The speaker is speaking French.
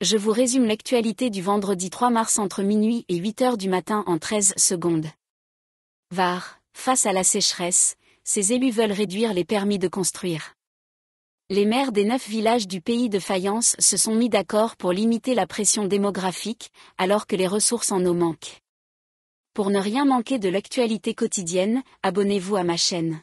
je vous résume l'actualité du vendredi 3 mars entre minuit et 8 heures du matin en 13 secondes. Var, face à la sécheresse, ses élus veulent réduire les permis de construire. Les maires des neuf villages du pays de faïence se sont mis d'accord pour limiter la pression démographique, alors que les ressources en eau manquent. Pour ne rien manquer de l'actualité quotidienne, abonnez-vous à ma chaîne.